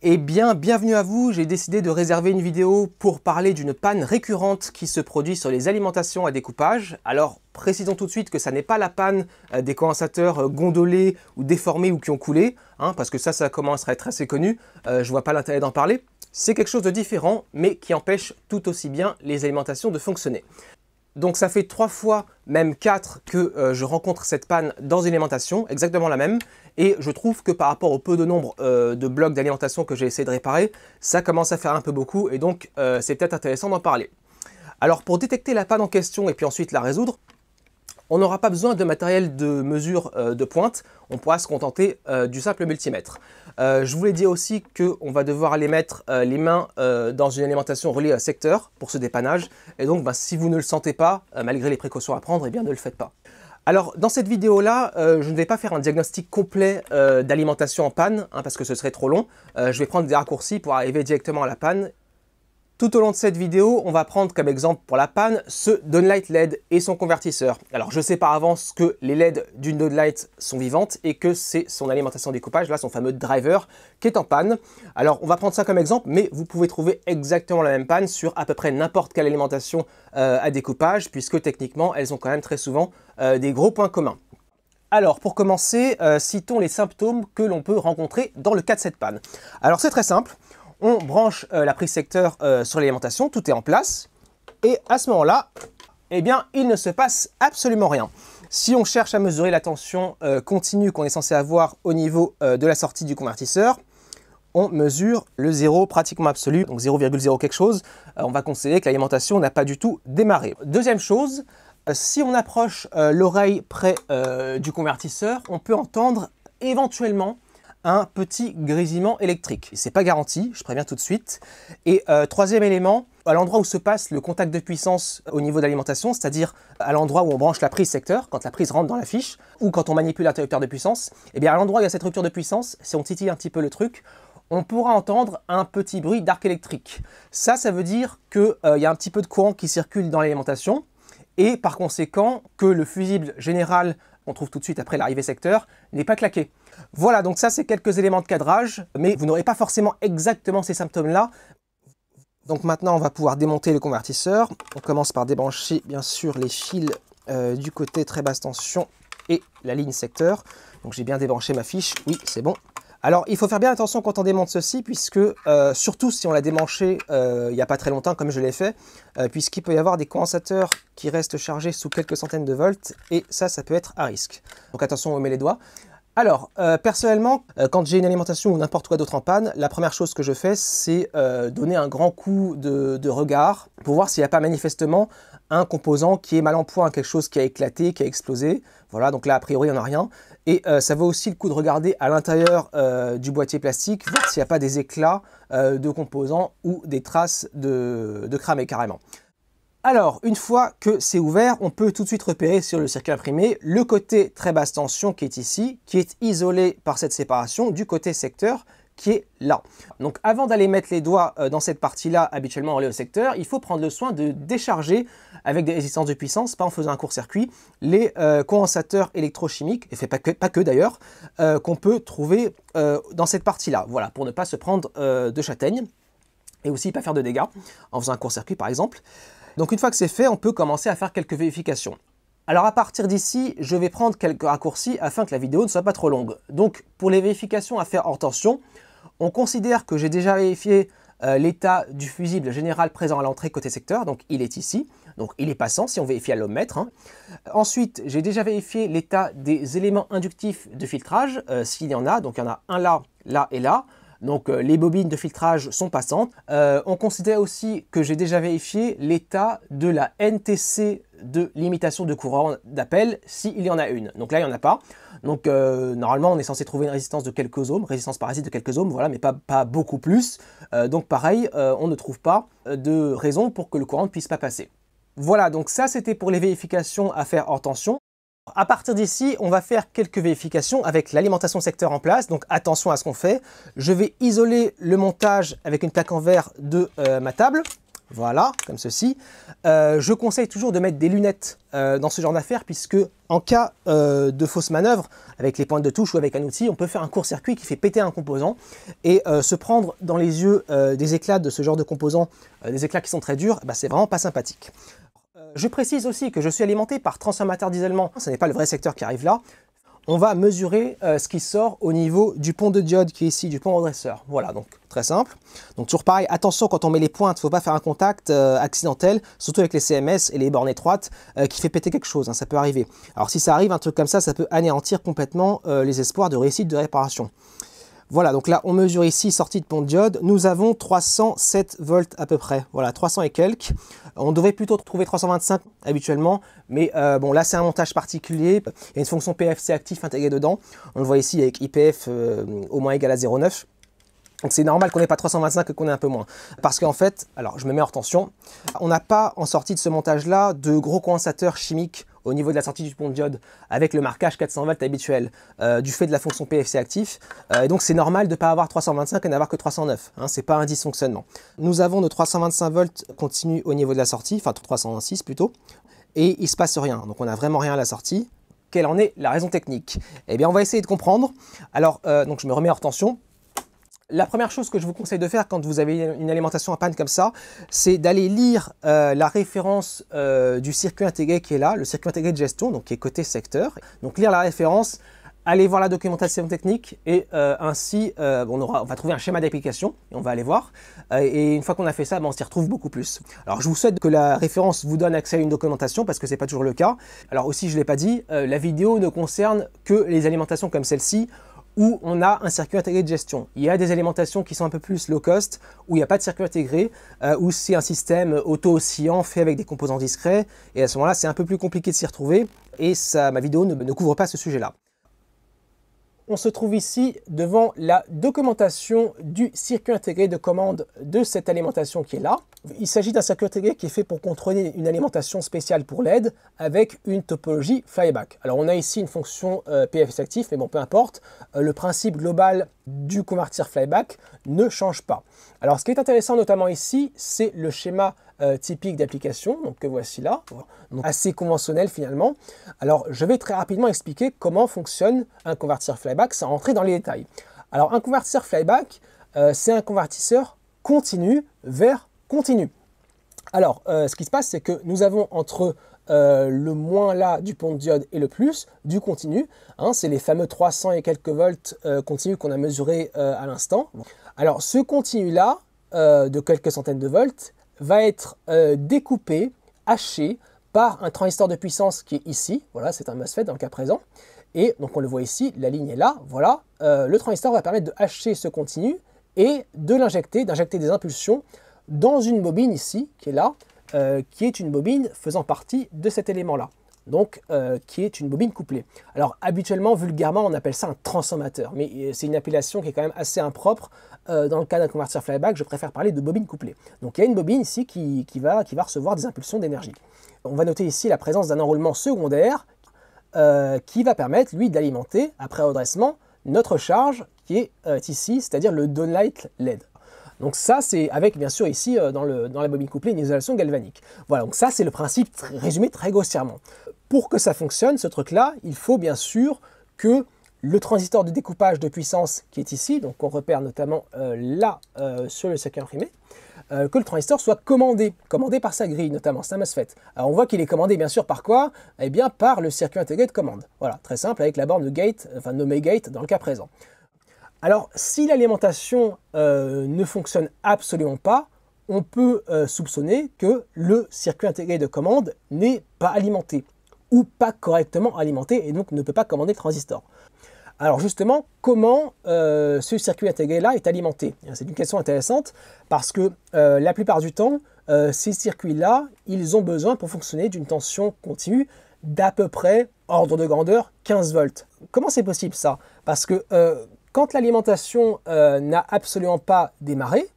Eh bien, bienvenue à vous, j'ai décidé de réserver une vidéo pour parler d'une panne récurrente qui se produit sur les alimentations à découpage. Alors, précisons tout de suite que ça n'est pas la panne euh, des condensateurs euh, gondolés ou déformés ou qui ont coulé, hein, parce que ça, ça commence à être assez connu, je euh, je vois pas l'intérêt d'en parler. C'est quelque chose de différent, mais qui empêche tout aussi bien les alimentations de fonctionner. Donc ça fait trois fois, même quatre, que euh, je rencontre cette panne dans une alimentation, exactement la même. Et je trouve que par rapport au peu de nombre euh, de blocs d'alimentation que j'ai essayé de réparer, ça commence à faire un peu beaucoup et donc euh, c'est peut-être intéressant d'en parler. Alors pour détecter la panne en question et puis ensuite la résoudre, on n'aura pas besoin de matériel de mesure euh, de pointe, on pourra se contenter euh, du simple multimètre. Euh, je voulais dire dit aussi qu'on va devoir aller mettre les mains dans une alimentation reliée à secteur pour ce dépannage, et donc bah, si vous ne le sentez pas, malgré les précautions à prendre, eh bien ne le faites pas. Alors dans cette vidéo là, je ne vais pas faire un diagnostic complet d'alimentation en panne hein, parce que ce serait trop long. je vais prendre des raccourcis pour arriver directement à la panne tout au long de cette vidéo, on va prendre comme exemple pour la panne ce Dunelight LED et son convertisseur. Alors je sais par avance que les LED d'une Light sont vivantes et que c'est son alimentation découpage, là son fameux driver, qui est en panne. Alors on va prendre ça comme exemple, mais vous pouvez trouver exactement la même panne sur à peu près n'importe quelle alimentation euh, à découpage, puisque techniquement elles ont quand même très souvent euh, des gros points communs. Alors pour commencer, euh, citons les symptômes que l'on peut rencontrer dans le cas de cette panne. Alors c'est très simple, on branche euh, la prise secteur euh, sur l'alimentation, tout est en place. Et à ce moment-là, eh bien, il ne se passe absolument rien. Si on cherche à mesurer la tension euh, continue qu'on est censé avoir au niveau de la sortie du convertisseur, on mesure le zéro pratiquement absolu, donc 0,0 quelque chose. on va considérer que l'alimentation n'a pas du tout démarré. Deuxième chose, si on approche l'oreille près du convertisseur, on peut entendre éventuellement un petit grésillement électrique. C'est pas garanti, je préviens tout de suite. Et euh, troisième élément, à l'endroit où se passe le contact de puissance au niveau d'alimentation, c'est-à-dire à, l'endroit où on branche la prise secteur, quand la prise rentre dans la fiche, ou quand on manipule l'interrupteur de puissance, et eh bien à l'endroit où il y a cette rupture de puissance, si on titille un petit peu le truc, on pourra entendre un petit bruit d'arc électrique. Ça, ça veut dire qu'il euh, y a un petit peu de courant qui circule dans l'alimentation, et par conséquent que le fusible général on trouve tout de suite après l'arrivée secteur, n'est pas claqué. Voilà, donc ça c'est quelques éléments de cadrage, mais vous n'aurez pas forcément exactement ces symptômes-là. Donc maintenant on va pouvoir démonter le convertisseur. On commence par débrancher bien sûr les fils euh, du côté très basse tension et la ligne secteur. Donc j'ai bien débranché ma fiche, oui c'est bon. Alors, il faut faire bien attention quand on démonte ceci, puisque euh, surtout si on l'a démanché euh, il n'y a pas très longtemps, comme je l'ai fait, euh, puisqu'il peut y avoir des condensateurs qui restent chargés sous quelques centaines de volts, et ça, ça peut être à risque. Donc attention, on met les doigts. Alors, personnellement, quand j'ai une alimentation ou n'importe quoi d'autre en panne, la première chose que je fais, c'est donner un grand coup de, de regard pour voir s'il n'y a pas manifestement un composant qui est mal en point, quelque chose qui a éclaté, qui a explosé. Voilà, donc là, a priori, il n'y en a rien. Et euh, ça vaut aussi le coup de regarder à l'intérieur euh, du boîtier plastique, voir s'il n'y a pas des éclats euh, de composants ou des traces de, de carrément. Alors, une fois que c'est ouvert, on peut tout de suite repérer sur le circuit imprimé le côté très basse tension qui est ici, qui est isolé par cette séparation du côté secteur, qui est là. Donc avant d'aller mettre les doigts euh, dans cette partie-là, habituellement reliée au secteur, il faut prendre le soin de décharger avec des résistances de puissance, pas en faisant un court-circuit, les euh, condensateurs électrochimiques, et fait pas que, pas que d'ailleurs, euh, qu'on peut trouver dans cette partie-là. Voilà, pour ne pas se prendre de châtaigne, et aussi pas faire de dégâts, en faisant un court-circuit par exemple. Donc une fois que c'est fait, on peut commencer à faire quelques vérifications. Alors à partir d'ici, je vais prendre quelques raccourcis afin que la vidéo ne soit pas trop longue. Donc pour les vérifications à faire hors tension, on considère que j'ai déjà vérifié euh, l'état du fusible général présent à l'entrée côté secteur, donc il est ici, donc il est passant si on vérifie à l'ohmmètre. Hein. Ensuite, j'ai déjà vérifié l'état des éléments inductifs de filtrage, euh, s'il y en a, donc il y en a un là, là et là. Donc euh, les bobines de filtrage sont passantes. on considère aussi que j'ai déjà vérifié l'état de la NTC de limitation de courant d'appel s'il y en a une. Donc là, il n'y en a pas. Donc euh, normalement, on est censé trouver une résistance de quelques ohms, résistance parasite de quelques ohms, voilà, mais pas, beaucoup plus. Euh, donc pareil, euh, on ne trouve pas de raison pour que le courant ne puisse pas passer. Voilà, donc ça, c'était pour les vérifications à faire hors tension. À partir d'ici, on va faire quelques vérifications avec l'alimentation secteur en place, donc attention à ce qu'on fait. Je vais isoler le montage avec une plaque en verre de ma table. Voilà, comme ceci. Euh, je conseille toujours de mettre des lunettes euh, dans ce genre d'affaires, puisque en cas euh, de fausse manœuvre, avec les pointes de touche ou avec un outil, on peut faire un court-circuit qui fait péter un composant, et se prendre dans les yeux des éclats de ce genre de composant, des éclats qui sont très durs, bah, c'est vraiment pas sympathique. Je précise aussi que je suis alimenté par transformateur d'isolement, ce n'est pas le vrai secteur qui arrive là, on va mesurer euh, ce qui sort au niveau du pont de diode qui est ici, du pont redresseur. Voilà, donc très simple. Donc toujours pareil, attention quand on met les pointes, il ne faut pas faire un contact euh, accidentel, surtout avec les CMS et les bornes étroites, euh, qui fait péter quelque chose, hein, ça peut arriver. Alors si ça arrive, un truc comme ça, ça peut anéantir complètement les espoirs de réussite de réparation. Voilà, donc là, on mesure ici, sortie de pont de diode, nous avons 307 volts à peu près. Voilà, 300 et quelques. On devrait plutôt trouver 325 habituellement, mais euh, bon, là, c'est un montage particulier. Il y a une fonction PFC actif intégrée dedans. On le voit ici avec IPF euh, au moins égal à 0,9. Donc c'est normal qu'on n'ait pas 325 et qu'on ait un peu moins. Parce qu'en fait, alors je me mets en tension, on n'a pas en sortie de ce montage-là de gros condensateurs chimiques au niveau de la sortie du pont de diode avec le marquage 400 volts habituel euh, du fait de la fonction PFC actif. Euh, donc c'est normal de ne pas avoir 325 et n'avoir que 309. ce hein. c'est pas un dysfonctionnement. Nous avons nos 325 volts continu au niveau de la sortie, enfin 326 plutôt, et il se passe rien. Donc on n'a vraiment rien à la sortie. Quelle en est la raison technique Eh bien on va essayer de comprendre. Alors euh, donc je me remets hors tension. La première chose que je vous conseille de faire quand vous avez une alimentation à panne comme ça, c'est d'aller lire euh, la référence euh, du circuit intégré qui est là, le circuit intégré de gestion, donc qui est côté secteur. Donc lire la référence, aller voir la documentation technique et euh, ainsi on, aura, on va trouver un schéma d'application et on va aller voir. et une fois qu'on a fait ça, ben, on s'y retrouve beaucoup plus. Alors je vous souhaite que la référence vous donne accès à une documentation parce que c'est pas toujours le cas. Alors aussi je l'ai pas dit, la vidéo ne concerne que les alimentations comme celle-ci où on a un circuit intégré de gestion. Il y a des alimentations qui sont un peu plus low cost, où il n'y a pas de circuit intégré, euh, où c'est un système auto-oscillant fait avec des composants discrets, et à ce moment-là, c'est un peu plus compliqué de s'y retrouver, et ça, ma vidéo ne, ne couvre pas ce sujet-là on se trouve ici devant la documentation du circuit intégré de commande de cette alimentation qui est là. Il s'agit d'un circuit intégré qui est fait pour contrôler une alimentation spéciale pour l'aide avec une topologie flyback. Alors on a ici une fonction euh, PFS actif, mais bon, peu importe. Euh, le principe global du convertir flyback ne change pas. Alors ce qui est intéressant notamment ici, c'est le schéma euh, typique d'application, donc que voici là, donc assez conventionnel finalement. Alors je vais très rapidement expliquer comment fonctionne un convertisseur flyback sans rentrer dans les détails. Alors un convertisseur flyback, euh, c'est un convertisseur continu vers continu. Alors euh, ce qui se passe, c'est que nous avons entre le moins là du pont de diode et le plus du continu. Hein, c'est les fameux 300 et quelques volts continu qu'on a mesuré à l'instant. Alors ce continu là de quelques centaines de volts, va être euh, découpé, haché par un transistor de puissance qui est ici. Voilà, c'est un MOSFET dans le cas présent. Et donc on le voit ici, la ligne est là, voilà. Euh, le transistor va permettre de hacher ce continu et de l'injecter, d'injecter des impulsions dans une bobine ici, qui est là, euh, qui est une bobine faisant partie de cet élément-là. Donc, qui est une bobine couplée. Alors, habituellement, vulgairement, on appelle ça un transformateur, mais c'est une appellation qui est quand même assez impropre euh, dans le cas d'un convertisseur flyback, je préfère parler de bobine couplée. Donc il y a une bobine ici qui, va, recevoir des impulsions d'énergie. On va noter ici la présence d'un enroulement secondaire euh, qui va permettre, lui, d'alimenter, après redressement, notre charge qui est euh, ici, c'est-à-dire le downlight LED. Donc ça, c'est avec, bien sûr, ici, dans, dans la bobine couplée, une isolation galvanique. Voilà, donc ça, c'est le principe résumé très grossièrement. Pour que ça fonctionne, ce truc-là, il faut bien sûr que le transistor de découpage de puissance qui est ici, donc on repère notamment euh, là euh, sur le circuit imprimé, euh, que le transistor soit commandé, commandé par sa grille notamment, sa MOSFET. Alors on voit qu'il est commandé bien sûr par quoi Eh bien par le circuit intégré de commande. Voilà, très simple avec la borne gate, enfin nommée gate dans le cas présent. Alors si l'alimentation ne fonctionne absolument pas, on peut soupçonner que le circuit intégré de commande n'est pas alimenté ou pas correctement alimenté et donc ne peut pas commander le transistor. Alors justement, comment euh, ce circuit intégré-là est alimenté C'est une question intéressante parce que euh, la plupart du temps, euh, ces circuits-là, ils ont besoin pour fonctionner d'une tension continue d'à peu près, ordre de grandeur, 15 volts. Comment c'est possible ça Parce que quand l'alimentation n'a absolument pas démarré,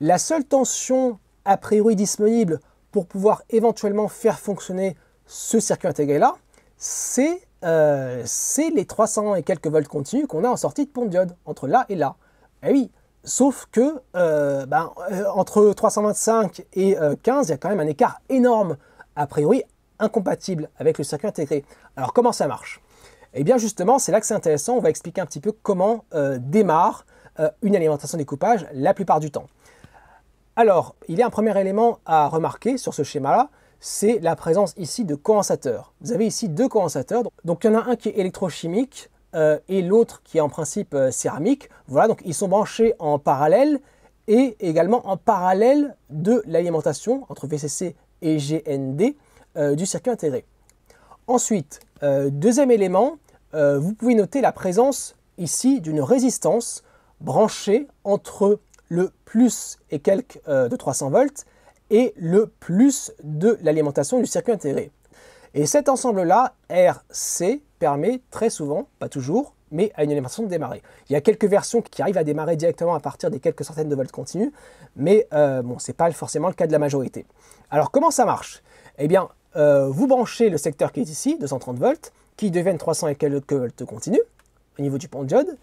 la seule tension a priori disponible pour pouvoir éventuellement faire fonctionner ce circuit intégré-là, c'est euh, c'est les 300 et quelques volts continus qu'on a en sortie de de diode, entre là et là. Eh oui, sauf que euh, ben, euh, entre 325 et 15, il y a quand même un écart énorme, a priori incompatible avec le circuit intégré. Alors comment ça marche Eh bien justement, c'est là que c'est intéressant, on va expliquer un petit peu comment démarre une alimentation découpage la plupart du temps. Alors, il y a un premier élément à remarquer sur ce schéma-là, c'est la présence ici de condensateurs. Vous avez ici deux condensateurs, donc il y en a un qui est électrochimique euh, et l'autre qui est en principe euh, céramique. Voilà, donc ils sont branchés en parallèle et également en parallèle de l'alimentation entre VCC et GND euh, du circuit intégré. Ensuite, deuxième élément, vous pouvez noter la présence ici d'une résistance branchée entre le plus et quelques de 300 volts et le plus de l'alimentation du circuit intégré. Et cet ensemble-là, RC, permet très souvent, pas toujours, mais à une alimentation de démarrer. Il y a quelques versions qui arrivent à démarrer directement à partir des quelques centaines de volts continus, mais euh, bon, ce n'est pas forcément le cas de la majorité. Alors comment ça marche Eh bien, euh, vous branchez le secteur qui est ici, 230 volts, qui deviennent 300 et quelques volts continus, au niveau du pont de diode.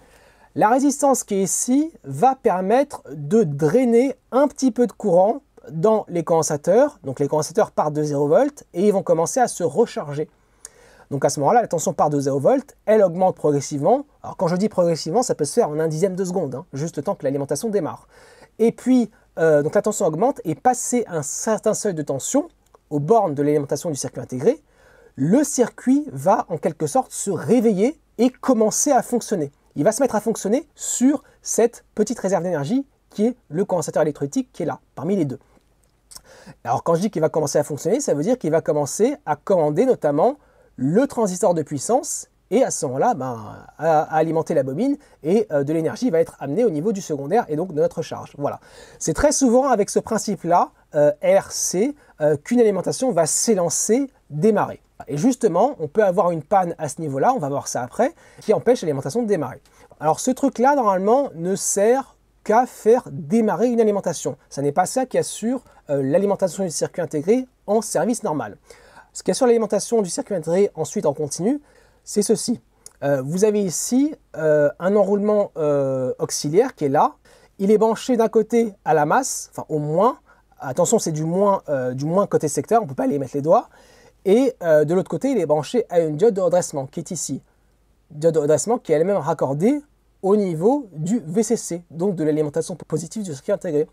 La résistance qui est ici va permettre de drainer un petit peu de courant dans les condensateurs. Donc les condensateurs partent de 0 volt et ils vont commencer à se recharger. Donc à ce moment-là, la tension part de 0 volt, elle augmente progressivement. Alors quand je dis progressivement, ça peut se faire en un dixième de seconde, hein, juste le temps que l'alimentation démarre. Et puis, euh, donc la tension augmente et passé un certain seuil de tension, aux bornes de l'alimentation du circuit intégré, le circuit va en quelque sorte se réveiller et commencer à fonctionner. Il va se mettre à fonctionner sur cette petite réserve d'énergie qui est le condensateur électrolytique qui est là, parmi les deux. Alors quand je dis qu'il va commencer à fonctionner, ça veut dire qu'il va commencer à commander notamment le transistor de puissance et à ce moment-là, ben, à, alimenter la bobine et euh, de l'énergie va être amenée au niveau du secondaire et donc de notre charge. Voilà. C'est très souvent avec ce principe-là, euh, RC, euh, qu'une alimentation va s'élancer, démarrer. Et justement, on peut avoir une panne à ce niveau-là, on va voir ça après, qui empêche l'alimentation de démarrer. Alors ce truc-là, normalement, ne sert qu'à faire démarrer une alimentation. Ce n'est pas ça qui assure euh, l'alimentation du circuit intégré en service normal. Ce qui assure l'alimentation du circuit intégré ensuite en continu, c'est ceci. Euh, vous avez ici euh, un enroulement auxiliaire qui est là. Il est branché d'un côté à la masse, enfin au moins. Attention, c'est du moins, du moins côté secteur, on ne peut pas aller mettre les doigts. Et de l'autre côté, il est branché à une diode de redressement qui est ici. Diode de redressement qui est elle-même raccordée au niveau du VCC, donc de l'alimentation positive du circuit intégré.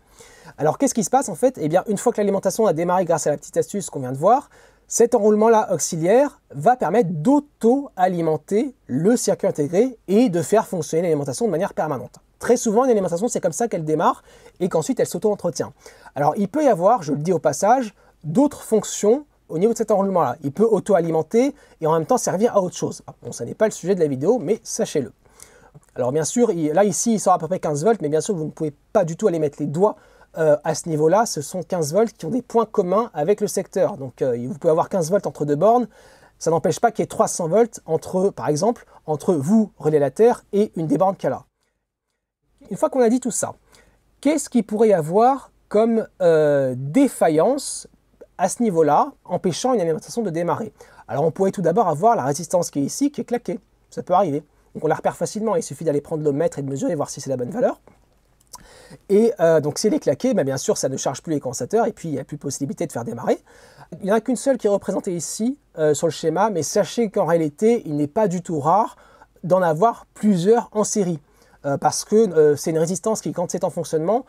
Alors qu'est-ce qui se passe en fait Eh bien une fois que l'alimentation a démarré grâce à la petite astuce qu'on vient de voir, cet enroulement-là auxiliaire va permettre d'auto-alimenter le circuit intégré et de faire fonctionner l'alimentation de manière permanente. Très souvent, une alimentation, c'est comme ça qu'elle démarre et qu'ensuite elle s'auto-entretient. Alors il peut y avoir, je le dis au passage, d'autres fonctions au niveau de cet enroulement-là. Il peut auto-alimenter et en même temps servir à autre chose. Ah, bon, ça n'est pas le sujet de la vidéo, mais sachez-le. Alors bien sûr, là ici, il sort à peu près 15 volts, mais bien sûr, vous ne pouvez pas du tout aller mettre les doigts euh, à ce niveau-là. Ce sont 15 volts qui ont des points communs avec le secteur. Donc euh, vous pouvez avoir 15 volts entre deux bornes. Ça n'empêche pas qu'il y ait 300 volts entre, par exemple, entre vous, relais la Terre, et une des bornes qu'elle a. Une fois qu'on a dit tout ça, qu'est-ce qu'il pourrait y avoir comme euh, défaillance à ce niveau-là, empêchant une alimentation de démarrer Alors on pourrait tout d'abord avoir la résistance qui est ici, qui est claquée. Ça peut arriver. Donc on la repère facilement, il suffit d'aller prendre le mètre et de mesurer, voir si c'est la bonne valeur. Et euh, donc si elle est claquée, bah, bien sûr ça ne charge plus les condensateurs et puis il n'y a plus possibilité de faire démarrer. Il n'y en a qu'une seule qui est représentée ici euh, sur le schéma, mais sachez qu'en réalité il n'est pas du tout rare d'en avoir plusieurs en série. Euh, parce que c'est une résistance qui, quand c'est en fonctionnement,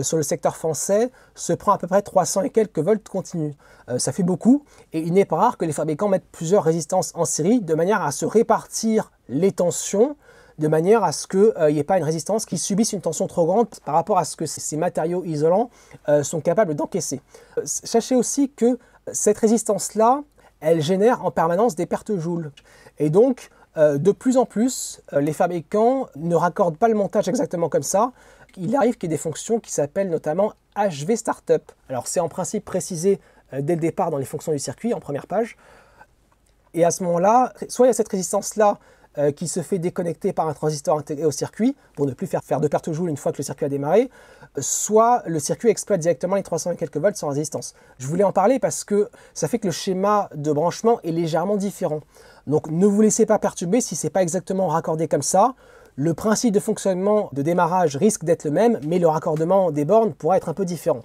sur le secteur français se prend à peu près 300 et quelques volts continus. ça fait beaucoup et il n'est pas rare que les fabricants mettent plusieurs résistances en série de manière à se répartir les tensions de manière à ce qu'il euh, n'y ait pas une résistance qui subisse une tension trop grande par rapport à ce que ces matériaux isolants euh, sont capables d'encaisser. Euh, sachez aussi que cette résistance-là, elle génère en permanence des pertes joules. Et donc, de plus en plus, les fabricants ne raccordent pas le montage exactement comme ça. Il arrive qu'il y ait des fonctions qui s'appellent notamment HV Startup. Alors c'est en principe précisé dès le départ dans les fonctions du circuit, en première page. Et à ce moment-là, soit il y a cette résistance-là euh, qui se fait déconnecter par un transistor intégré au circuit pour ne plus faire faire de perte joules une fois que le circuit a démarré, soit le circuit exploite directement les 300 et quelques volts sans résistance. Je voulais en parler parce que ça fait que le schéma de branchement est légèrement différent. Donc ne vous laissez pas perturber si ce n'est pas exactement raccordé comme ça. Le principe de fonctionnement de démarrage risque d'être le même, mais le raccordement des bornes pourra être un peu différent.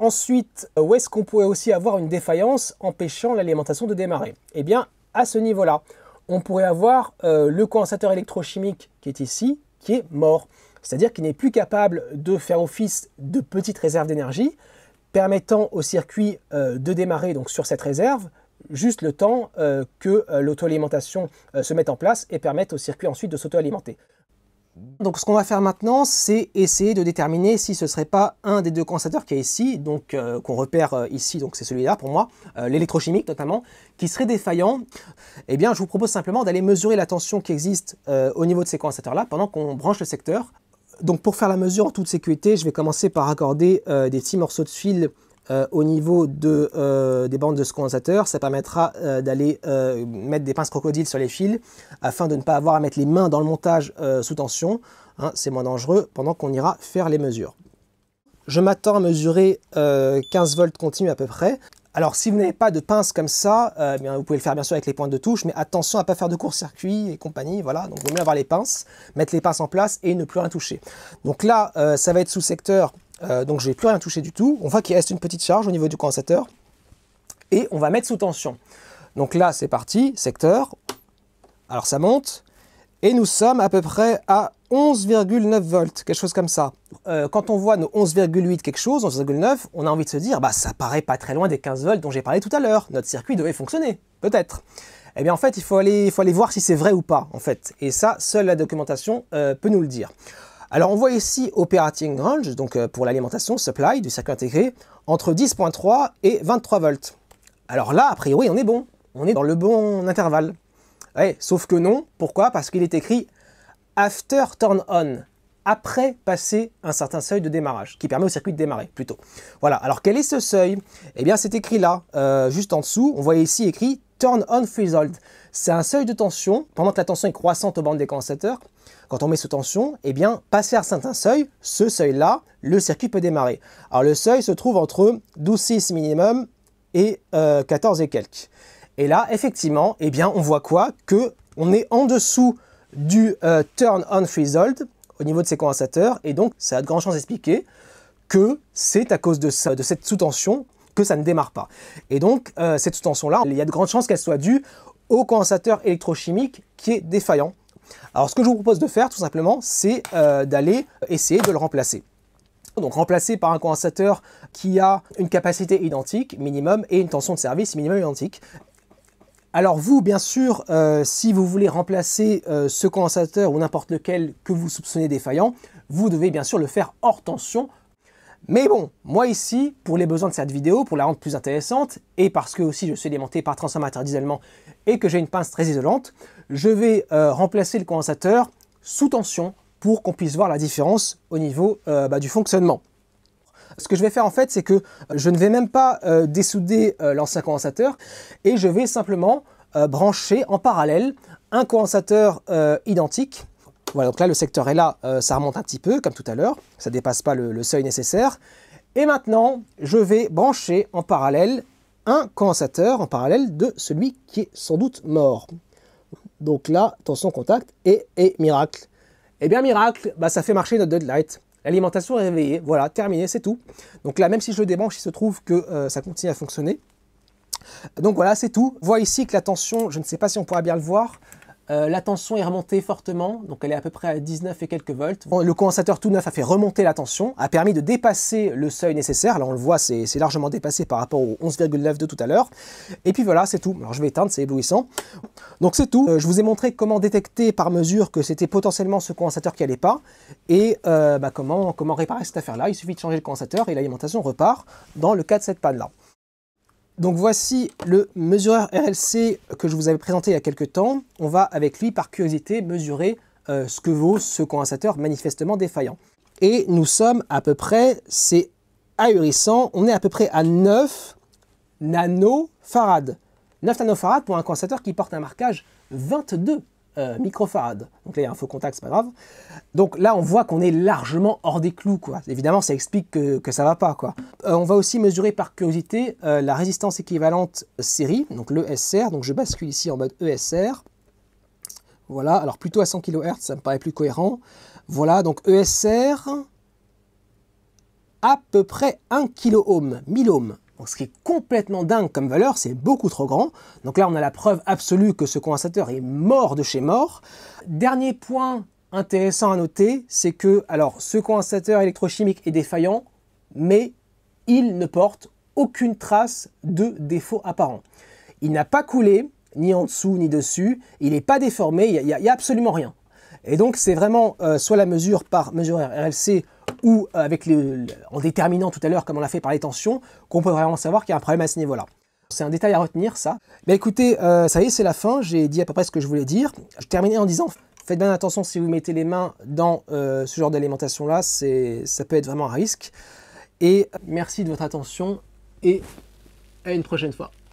Ensuite, où est-ce qu'on pourrait aussi avoir une défaillance empêchant l'alimentation de démarrer Eh bien, à ce niveau-là on pourrait avoir euh, le condensateur électrochimique qui est ici, qui est mort. C'est-à-dire qu'il n'est plus capable de faire office de petite réserve d'énergie, permettant au circuit euh, de démarrer donc sur cette réserve, juste le temps euh, que que l'autoalimentation se mette en place et permette au circuit ensuite de s'autoalimenter. Donc ce qu'on va faire maintenant, c'est essayer de déterminer si ce ne serait pas un des deux condensateurs qui est ici, donc euh, qu'on repère euh, ici, donc c'est celui-là pour moi, euh, l'électrochimique notamment, qui serait défaillant. Eh bien, je vous propose simplement d'aller mesurer la tension qui existe au niveau de ces condensateurs là pendant qu'on branche le secteur. Donc pour faire la mesure en toute sécurité, je vais commencer par accorder des petits morceaux de fil euh, au niveau de, euh, des bandes de ce condensateur, ça permettra euh, d'aller mettre des pinces crocodiles sur les fils afin de ne pas avoir à mettre les mains dans le montage sous tension. Hein, c'est moins dangereux pendant qu'on ira faire les mesures. Je m'attends à mesurer 15 volts continu à peu près. Alors si vous n'avez pas de pince comme ça, vous pouvez le faire bien sûr avec les pointes de touche, mais attention à ne pas faire de court-circuit et compagnie, voilà, donc il vaut mieux avoir les pinces, mettre les pinces en place et ne plus rien toucher. Donc là, ça va être sous secteur euh, donc je n'ai plus rien touché du tout. On voit qu'il reste une petite charge au niveau du condensateur. Et on va mettre sous tension. Donc là, c'est parti, secteur. Alors ça monte. Et nous sommes à peu près à 11,9 volts, quelque chose comme ça. Euh, quand on voit nos 11,8 quelque chose, 11,9, on a envie de se dire, bah ça paraît pas très loin des 15 volts dont j'ai parlé tout à l'heure. Notre circuit devait fonctionner, peut-être. Eh bien en fait, il faut aller, voir si c'est vrai ou pas, en fait. Et ça, seule la documentation euh, peut nous le dire. Alors on voit ici Operating Range, donc euh, pour l'alimentation supply du circuit intégré, entre 10.3 et 23 volts. Alors là, a priori, on est bon. On est dans le bon intervalle. sauf que non. Pourquoi Parce qu'il est écrit after turn on, après passer un certain seuil de démarrage, qui permet au circuit de démarrer plutôt. Voilà, alors quel est ce seuil Eh bien c'est écrit là, euh, juste en dessous, on voit ici écrit turn on threshold. C'est un seuil de tension, pendant que la tension est croissante aux bandes des condensateurs, quand on met sous tension, eh bien, passer à un certain seuil, ce seuil-là, le circuit peut démarrer. Alors le seuil se trouve entre 12,6 minimum et 14 euh, et quelques. Et là, effectivement, eh bien, on voit quoi Que on est en dessous du euh, turn on threshold au niveau de ces condensateurs, et donc ça a de grandes chances d'expliquer que c'est à cause de, ça, de cette sous-tension que ça ne démarre pas. Et donc, euh, cette tension-là, il y a de grandes chances qu'elle soit due au condensateur électrochimique qui est défaillant. Alors, ce que je vous propose de faire, tout simplement, c'est euh, d'aller essayer de le remplacer. Donc remplacer par un condensateur qui a une capacité identique minimum et une tension de service minimum identique. Alors vous, bien sûr, euh, si vous voulez remplacer ce condensateur ou n'importe lequel que vous soupçonnez défaillant, vous devez bien sûr le faire hors tension mais bon, moi ici, pour les besoins de cette vidéo, pour la rendre plus intéressante, et parce que aussi je suis alimenté par transformateur d'isolement et que j'ai une pince très isolante, je vais euh, remplacer le condensateur sous tension pour qu'on puisse voir la différence au niveau euh, bah, du fonctionnement. Ce que je vais faire en fait, c'est que euh, je ne vais même pas dessouder l'ancien condensateur et je vais simplement brancher en parallèle un condensateur identique voilà, donc là, le secteur est là, euh, ça remonte un petit peu, comme tout à l'heure, ça ne dépasse pas le, seuil nécessaire. Et maintenant, je vais brancher en parallèle un condensateur en parallèle de celui qui est sans doute mort. Donc là, tension contact et, miracle. Eh bien, miracle, bah, ça fait marcher notre deadlight. L'alimentation est réveillée, voilà, terminé, c'est tout. Donc là, même si je le débranche, il se trouve que euh, ça continue à fonctionner. Donc voilà, c'est tout. Vois ici que la tension, je ne sais pas si on pourra bien le voir, euh, la tension est remontée fortement, donc elle est à peu près à 19 et quelques volts. Le condensateur tout neuf a fait remonter la tension, a permis de dépasser le seuil nécessaire. Là, on le voit, c'est largement dépassé par rapport au 11,9 de tout à l'heure. Et puis voilà, c'est tout. Alors je vais éteindre, c'est éblouissant. Donc c'est tout. Euh, je vous ai montré comment détecter par mesure que c'était potentiellement ce condensateur qui n'allait pas et euh, bah, comment, comment réparer cette affaire-là. Il suffit de changer le condensateur et l'alimentation repart dans le cas de cette panne-là. Donc voici le mesureur RLC que je vous avais présenté il y a quelques temps. On va avec lui, par curiosité, mesurer euh, ce que vaut ce condensateur manifestement défaillant. Et nous sommes à peu près, c'est ahurissant, on est à peu près à 9 nanofarads. 9 nanofarads pour un condensateur qui porte un marquage 22 euh, microfarad. Donc là, il y a un faux contact, c'est pas grave. Donc là, on voit qu'on est largement hors des clous, quoi. Évidemment, ça explique que, ça va pas, quoi. Euh, on va aussi mesurer par curiosité euh, la résistance équivalente série, donc l'ESR. Donc je bascule ici en mode ESR. Voilà, alors plutôt à 100 kHz, ça me paraît plus cohérent. Voilà, donc ESR à peu près 1 kilo 1000 Ohm ce qui est complètement dingue comme valeur, c'est beaucoup trop grand. Donc là, on a la preuve absolue que ce condensateur est mort de chez mort. Dernier point intéressant à noter, c'est que alors ce condensateur électrochimique est défaillant, mais il ne porte aucune trace de défaut apparent. Il n'a pas coulé, ni en dessous, ni dessus. Il n'est pas déformé, il n'y a, absolument rien. Et donc, c'est vraiment euh, soit la mesure par mesure RLC ou euh, avec en déterminant tout à l'heure, comme on l'a fait par les tensions, qu'on peut vraiment savoir qu'il y a un problème à ce niveau-là. C'est un détail à retenir, ça. Mais écoutez, euh, ça y est, c'est la fin. J'ai dit à peu près ce que je voulais dire. Je terminais en disant, faites bien attention si vous mettez les mains dans euh, ce genre d'alimentation-là. Ça peut être vraiment un risque. Et merci de votre attention et à une prochaine fois.